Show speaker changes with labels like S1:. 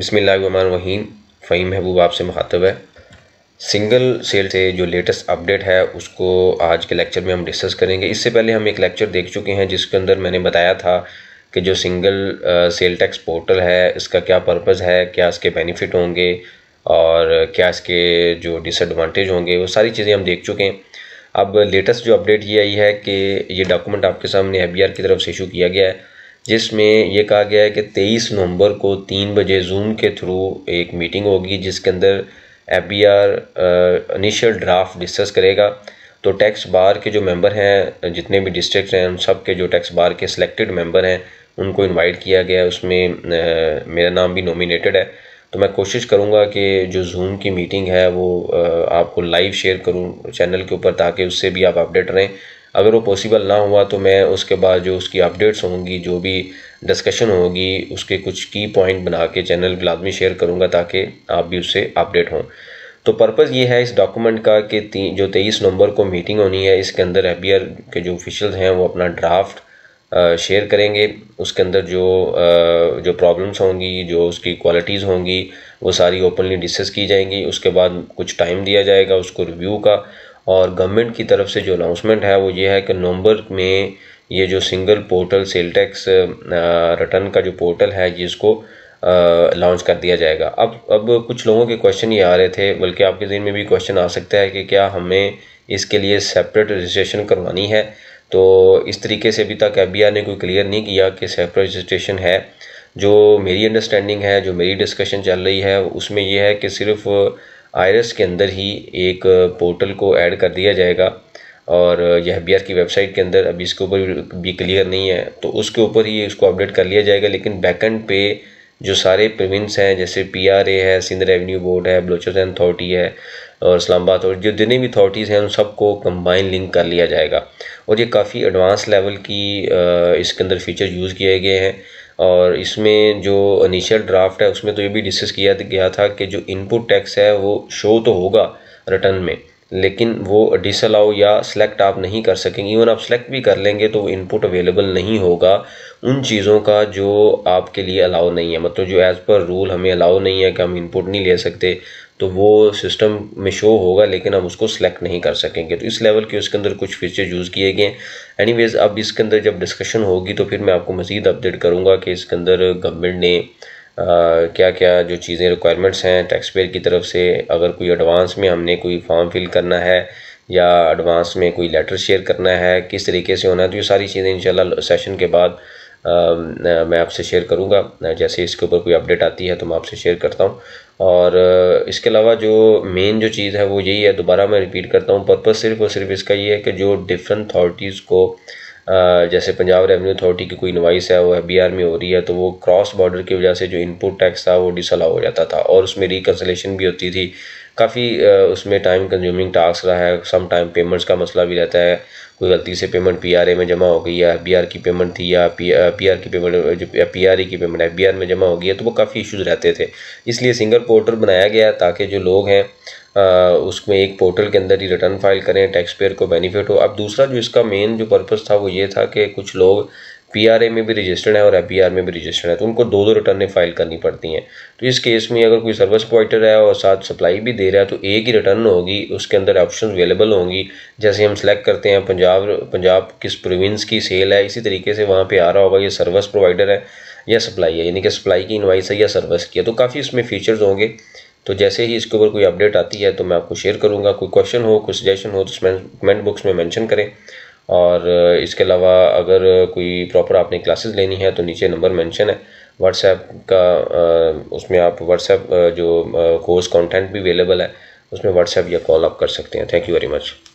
S1: वहीम फ़हीम महबूब आपसे मुखातब है सिंगल सेल से जो लेटेस्ट अपडेट है उसको आज के लेक्चर में हम डिस्कस करेंगे इससे पहले हम एक लेक्चर देख चुके हैं जिसके अंदर मैंने बताया था कि जो सिंगल सेल टैक्स पोर्टल है इसका क्या पर्पज़ है क्या इसके बेनिफिट होंगे और क्या इसके जो डिसएडवांटेज होंगे वो सारी चीज़ें हम देख चुके हैं अब लेटेस्ट जो अपडेट ये आई है कि ये डॉक्यूमेंट आपके सामने एफ की तरफ से इशू किया गया है जिसमें यह कहा गया है कि तेईस नवंबर को तीन बजे जूम के थ्रू एक मीटिंग होगी जिसके अंदर F B R initial draft discuss करेगा तो टैक्स बार के जो मेंबर हैं जितने भी डिस्ट्रिक्ट हैं उन सब के जो टैक्स बार के सिलेक्टेड मेंबर हैं उनको इनवाइट किया गया है उसमें आ, मेरा नाम भी नॉमिनेटेड है तो मैं कोशिश करूँगा कि जो जूम की मीटिंग है वो आ, आपको लाइव शेयर करूँ चैनल के ऊपर ताकि उससे भी आप अपडेट रहें अगर वो पॉसिबल ना हुआ तो मैं उसके बाद जो उसकी अपडेट्स होंगी जो भी डिस्कशन होगी उसके कुछ की पॉइंट बना के चैनल पर लाजमी शेयर करूँगा ताकि आप भी उससे अपडेट हों तो पर्पज़ ये है इस डॉक्यूमेंट का कि जो तेईस नवंबर को मीटिंग होनी है इसके अंदर एफ के जो ऑफिशल्स हैं वो अपना ड्राफ्ट शेयर करेंगे उसके अंदर जो जो प्रॉब्लम्स होंगी जो उसकी क्वालिटीज़ होंगी वो सारी ओपनली डिस्कस की जाएंगी उसके बाद कुछ टाइम दिया जाएगा उसको रिव्यू का और गवर्नमेंट की तरफ से जो अनाउंसमेंट है वो ये है कि नवंबर में ये जो single portal sale tax return का जो पोर्टल है जिसको लॉन्च कर दिया जाएगा अब अब कुछ लोगों के क्वेश्चन ये आ रहे थे बल्कि आपके दिन में भी क्वेश्चन आ सकता है कि क्या हमें इसके लिए सेपरेट रजिस्ट्रेशन करवानी है तो इस तरीके से अभी तक एफ ने कोई क्लियर नहीं किया कि सेपरेट रजिस्ट्रेशन है जो मेरी अंडरस्टैंडिंग है जो मेरी डिस्कशन चल रही है उसमें यह है कि सिर्फ़ आयरस के अंदर ही एक पोर्टल को ऐड कर दिया जाएगा और यह बी की वेबसाइट के अंदर अभी इसके ऊपर भी क्लियर नहीं है तो उसके ऊपर ही इसको अपडेट कर लिया जाएगा लेकिन बैकेंड पे जो सारे प्रोविंस हैं जैसे पीआरए है सिंध रेवेन्यू बोर्ड है बलोचिस्तान अथॉरिटी है और इस्लामाबाद और जो जितने भी अथॉरिटीज़ हैं उन सबको कंबाइन लिंक कर लिया जाएगा और ये काफ़ी एडवांस लेवल की इसके अंदर फीचर यूज़ किए गए हैं और इसमें जो इनिशियल ड्राफ्ट है उसमें तो ये भी डिस्कस किया गया था कि जो इनपुट टैक्स है वो शो तो होगा रिटर्न में लेकिन वो डिसअलाउ या सेलेक्ट आप नहीं कर सकेंगे इवन आप सेलेक्ट भी कर लेंगे तो इनपुट अवेलेबल नहीं होगा उन चीज़ों का जो आपके लिए अलाउ नहीं है मतलब जो एज़ पर रूल हमें अलाउ नहीं है कि हम इनपुट नहीं ले सकते तो वो सिस्टम में शो होगा लेकिन हम उसको सेलेक्ट नहीं कर सकेंगे तो इस लेवल के उसके अंदर कुछ फीचर यूज़ किए गए हैं एनीवेज अब इसके अंदर जब डिस्कशन होगी तो फिर मैं आपको मज़ीद अपडेट करूँगा कि इसके अंदर गवर्नमेंट ने आ, क्या क्या जो चीज़ें रिक्वायरमेंट्स हैं टैक्स पेयर की तरफ से अगर कोई एडवांस में हमने कोई फॉर्म फिल करना है या एडवांस में कोई लेटर शेयर करना है किस तरीके से होना है तो ये सारी चीज़ें इंशाल्लाह सेशन के बाद मैं आपसे शेयर करूँगा जैसे इसके ऊपर कोई अपडेट आती है तो मैं आपसे शेयर करता हूँ और इसके अलावा जो मेन जो चीज़ है वो यही है दोबारा मैं रिपीट करता हूँ पर्पज़ सिर्फ और सिर्फ इसका ये है कि जो डिफरेंट अथॉरिटीज़ को जैसे पंजाब रेवेन्यू अथॉरिटी की कोई इन्वाइस है वो बी में हो रही है तो वो क्रॉस बॉर्डर की वजह से जो इनपुट टैक्स था वो डिसअलाउ हो जाता था और उसमें रिकन्सलेशन भी होती थी काफ़ी उसमें टाइम कंज्यूमिंग टास्क रहा है सम टाइम पेमेंट्स का मसला भी रहता है कोई गलती से पेमेंट पीआरए में जमा हो गई या बीआर की पेमेंट थी या पी पीआर की पेमेंट जो पीआरए की पेमेंट है बीआर में जमा हो गई है तो वो काफ़ी इश्यूज रहते थे इसलिए सिंगल पोर्टल बनाया गया ताकि जो लोग हैं उसमें एक पोर्टल के अंदर ही रिटर्न फाइल करें टैक्स पेयर को बेनिफिट हो अब दूसरा जो इसका मेन जो पर्पज़ था वो ये था कि कुछ लोग पीआरए में भी रजिस्टर्ड है और एफ में भी रजिस्टर्ड है तो उनको दो दो रिटर्नें फाइल करनी पड़ती हैं तो इस केस में अगर कोई सर्विस प्रोवाइडर है और साथ सप्लाई भी दे रहा है तो एक ही रिटर्न होगी उसके अंदर ऑप्शन अवेलेबल होंगी जैसे हम सेलेक्ट करते हैं पंजाब पंजाब किस प्रोविंस की सेल है इसी तरीके से वहाँ पर आ रहा होगा ये सर्विस प्रोवाइडर है या सप्लाई है यानी कि सप्लाई की इन्वाइस है या सर्विस की है तो काफ़ी इसमें फीचर्स होंगे तो जैसे ही इसके ऊपर कोई अपडेट आती है तो मैं आपको शेयर करूँगा कोई क्वेश्चन हो कोई सजेशन हो तो कमेंट बॉक्स में मैंशन करें और इसके अलावा अगर कोई प्रॉपर आपने क्लासेस लेनी है तो नीचे नंबर मेंशन है व्हाट्सएप का उसमें आप व्हाट्सएप जो कोर्स कंटेंट भी अवेलेबल है उसमें व्हाट्सएप या कॉल आप कर सकते हैं थैंक यू वेरी मच